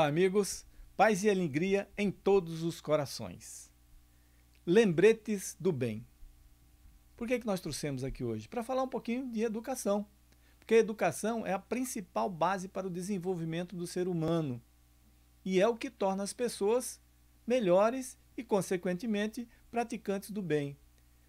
Olá, amigos. Paz e alegria em todos os corações. Lembretes do bem. Por que, é que nós trouxemos aqui hoje? Para falar um pouquinho de educação. Porque a educação é a principal base para o desenvolvimento do ser humano e é o que torna as pessoas melhores e, consequentemente, praticantes do bem.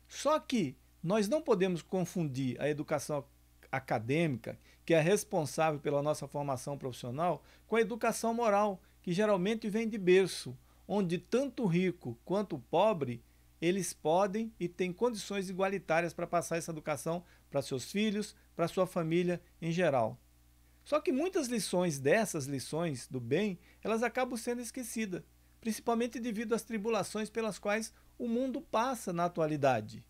Só que nós não podemos confundir a educação acadêmica, que é responsável pela nossa formação profissional, com a educação moral, que geralmente vem de berço, onde tanto o rico quanto o pobre eles podem e têm condições igualitárias para passar essa educação para seus filhos, para sua família em geral. Só que muitas lições dessas lições do bem, elas acabam sendo esquecidas, principalmente devido às tribulações pelas quais o mundo passa na atualidade.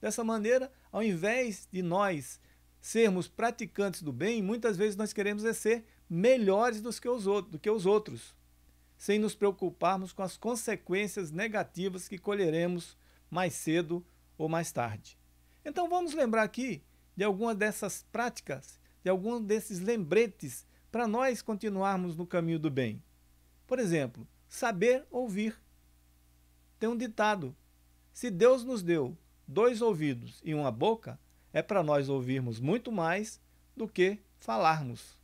Dessa maneira, ao invés de nós sermos praticantes do bem, muitas vezes nós queremos é ser melhores do que, os outros, do que os outros, sem nos preocuparmos com as consequências negativas que colheremos mais cedo ou mais tarde. Então vamos lembrar aqui de algumas dessas práticas, de alguns desses lembretes para nós continuarmos no caminho do bem. Por exemplo, saber ouvir. Tem um ditado: se Deus nos deu dois ouvidos e uma boca, é para nós ouvirmos muito mais do que falarmos.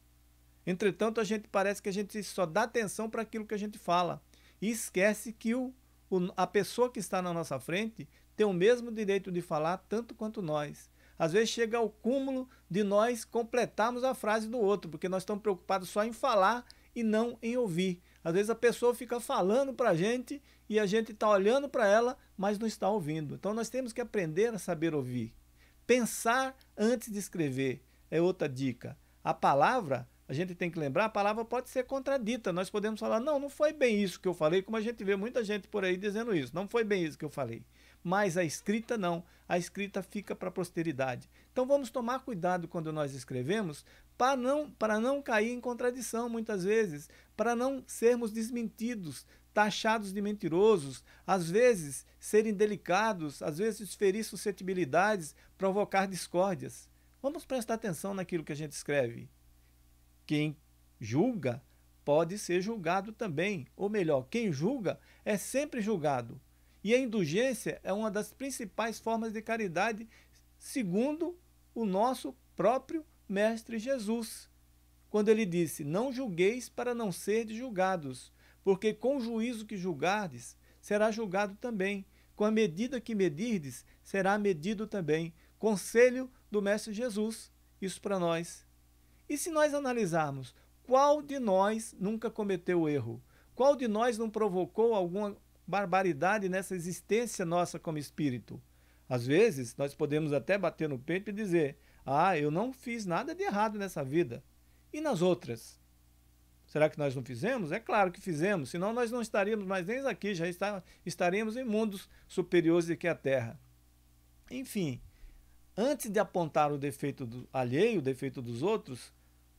Entretanto, a gente parece que a gente só dá atenção para aquilo que a gente fala e esquece que o, o, a pessoa que está na nossa frente tem o mesmo direito de falar tanto quanto nós. Às vezes chega ao cúmulo de nós completarmos a frase do outro, porque nós estamos preocupados só em falar e não em ouvir. Às vezes a pessoa fica falando para a gente e a gente está olhando para ela, mas não está ouvindo. Então nós temos que aprender a saber ouvir. Pensar antes de escrever é outra dica. A palavra, a gente tem que lembrar, a palavra pode ser contradita. Nós podemos falar, não, não foi bem isso que eu falei, como a gente vê muita gente por aí dizendo isso. Não foi bem isso que eu falei. Mas a escrita não. A escrita fica para a posteridade. Então vamos tomar cuidado quando nós escrevemos para não, para não cair em contradição muitas vezes, para não sermos desmentidos, taxados de mentirosos, às vezes serem delicados, às vezes ferir suscetibilidades, provocar discórdias. Vamos prestar atenção naquilo que a gente escreve. Quem julga pode ser julgado também, ou melhor, quem julga é sempre julgado. E a indulgência é uma das principais formas de caridade, segundo o nosso próprio Mestre Jesus, quando ele disse: Não julgueis para não ser julgados porque com o juízo que julgardes, será julgado também, com a medida que medirdes, será medido também. Conselho do Mestre Jesus, isso para nós. E se nós analisarmos qual de nós nunca cometeu erro? Qual de nós não provocou alguma barbaridade nessa existência nossa como espírito? Às vezes, nós podemos até bater no peito e dizer: Ah, eu não fiz nada de errado nessa vida. E nas outras? Será que nós não fizemos? É claro que fizemos, senão nós não estaríamos mais nem aqui, já está, estaríamos em mundos superiores do que a Terra. Enfim, antes de apontar o defeito do, alheio, o defeito dos outros,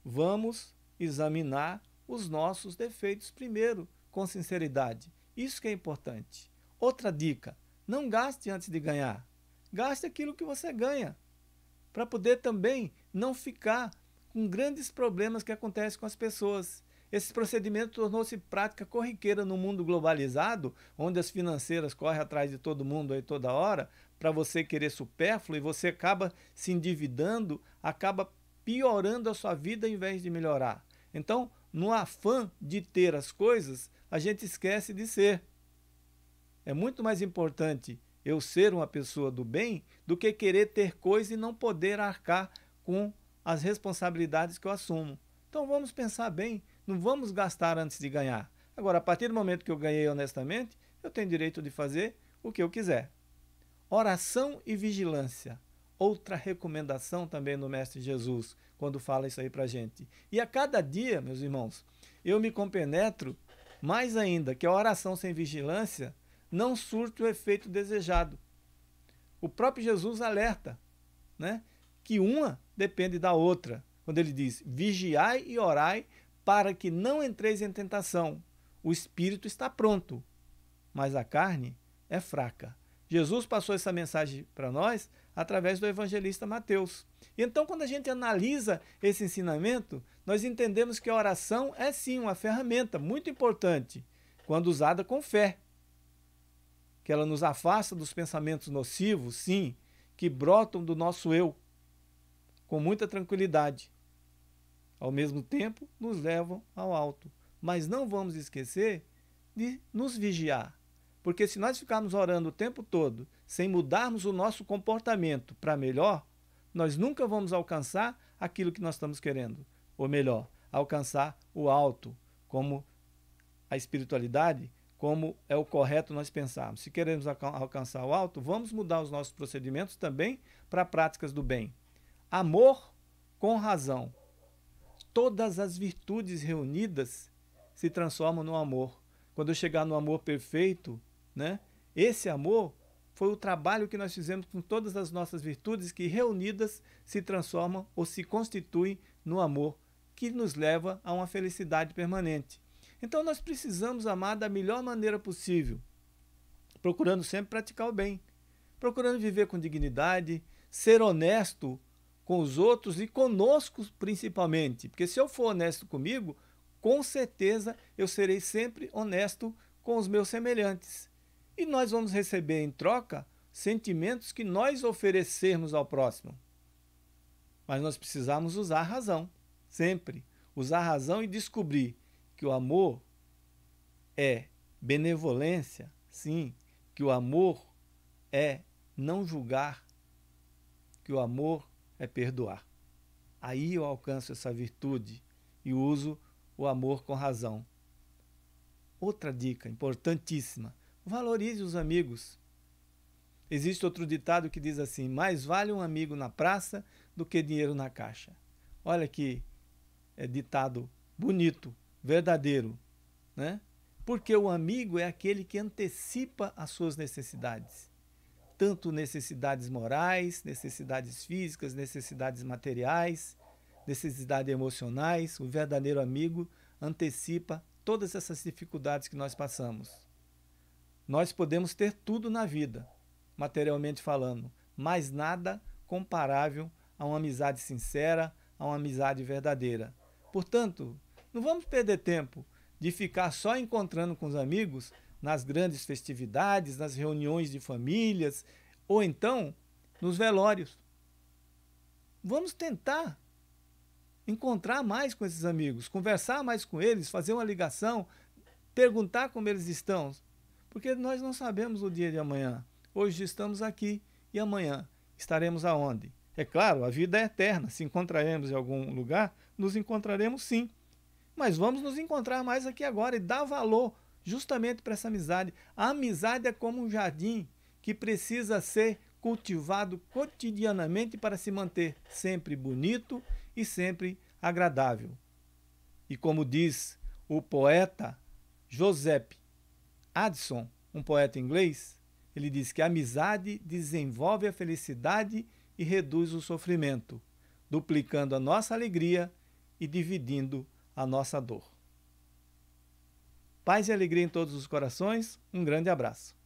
vamos examinar os nossos defeitos primeiro, com sinceridade. Isso que é importante. Outra dica: não gaste antes de ganhar. Gaste aquilo que você ganha, para poder também não ficar com grandes problemas que acontecem com as pessoas esse procedimento tornou-se prática corriqueira no mundo globalizado, onde as financeiras correm atrás de todo mundo aí toda hora, para você querer supérfluo e você acaba se endividando, acaba piorando a sua vida em vez de melhorar. Então, no afã de ter as coisas, a gente esquece de ser. É muito mais importante eu ser uma pessoa do bem do que querer ter coisa e não poder arcar com as responsabilidades que eu assumo. Então vamos pensar bem, não vamos gastar antes de ganhar. Agora, a partir do momento que eu ganhei honestamente, eu tenho direito de fazer o que eu quiser. Oração e vigilância. Outra recomendação também do Mestre Jesus, quando fala isso aí para gente. E a cada dia, meus irmãos, eu me compenetro mais ainda que a oração sem vigilância não surte o efeito desejado. O próprio Jesus alerta né, que uma depende da outra quando ele diz: vigiai e orai para que não entreis em tentação. O espírito está pronto, mas a carne é fraca. Jesus passou essa mensagem para nós através do evangelista Mateus. Então, quando a gente analisa esse ensinamento, nós entendemos que a oração é sim uma ferramenta muito importante quando usada com fé. Que ela nos afasta dos pensamentos nocivos, sim, que brotam do nosso eu com muita tranquilidade. Ao mesmo tempo, nos levam ao alto. Mas não vamos esquecer de nos vigiar. Porque se nós ficarmos orando o tempo todo, sem mudarmos o nosso comportamento para melhor, nós nunca vamos alcançar aquilo que nós estamos querendo. Ou melhor, alcançar o alto, como a espiritualidade, como é o correto nós pensarmos. Se queremos alcançar o alto, vamos mudar os nossos procedimentos também para práticas do bem. Amor com razão. Todas as virtudes reunidas se transformam no amor. Quando eu chegar no amor perfeito, né? Esse amor foi o trabalho que nós fizemos com todas as nossas virtudes que reunidas se transformam ou se constituem no amor que nos leva a uma felicidade permanente. Então nós precisamos amar da melhor maneira possível, procurando sempre praticar o bem, procurando viver com dignidade, ser honesto com os outros e conosco principalmente. Porque se eu for honesto comigo, com certeza eu serei sempre honesto com os meus semelhantes. E nós vamos receber em troca sentimentos que nós oferecermos ao próximo. Mas nós precisamos usar a razão, sempre. Usar a razão e descobrir que o amor é benevolência, sim, que o amor é não julgar, que o amor é perdoar. Aí eu alcanço essa virtude e uso o amor com razão. Outra dica importantíssima: valorize os amigos. Existe outro ditado que diz assim: mais vale um amigo na praça do que dinheiro na caixa. Olha que é ditado bonito, verdadeiro, né? Porque o amigo é aquele que antecipa as suas necessidades tanto necessidades morais, necessidades físicas, necessidades materiais, necessidades emocionais. O verdadeiro amigo antecipa todas essas dificuldades que nós passamos. Nós podemos ter tudo na vida, materialmente falando, mas nada comparável a uma amizade sincera, a uma amizade verdadeira. Portanto, não vamos perder tempo de ficar só encontrando com os amigos nas grandes festividades, nas reuniões de famílias, ou então nos velórios. Vamos tentar encontrar mais com esses amigos, conversar mais com eles, fazer uma ligação, perguntar como eles estão, porque nós não sabemos o dia de amanhã. Hoje estamos aqui e amanhã estaremos aonde? É claro, a vida é eterna. Se encontraremos em algum lugar, nos encontraremos sim. Mas vamos nos encontrar mais aqui agora e dar valor justamente para essa amizade. A amizade é como um jardim que precisa ser cultivado cotidianamente para se manter sempre bonito e sempre agradável. E como diz o poeta Joseph Addison, um poeta inglês, ele diz que a amizade desenvolve a felicidade e reduz o sofrimento, duplicando a nossa alegria e dividindo a nossa dor. Paz e alegria em todos os corações. Um grande abraço.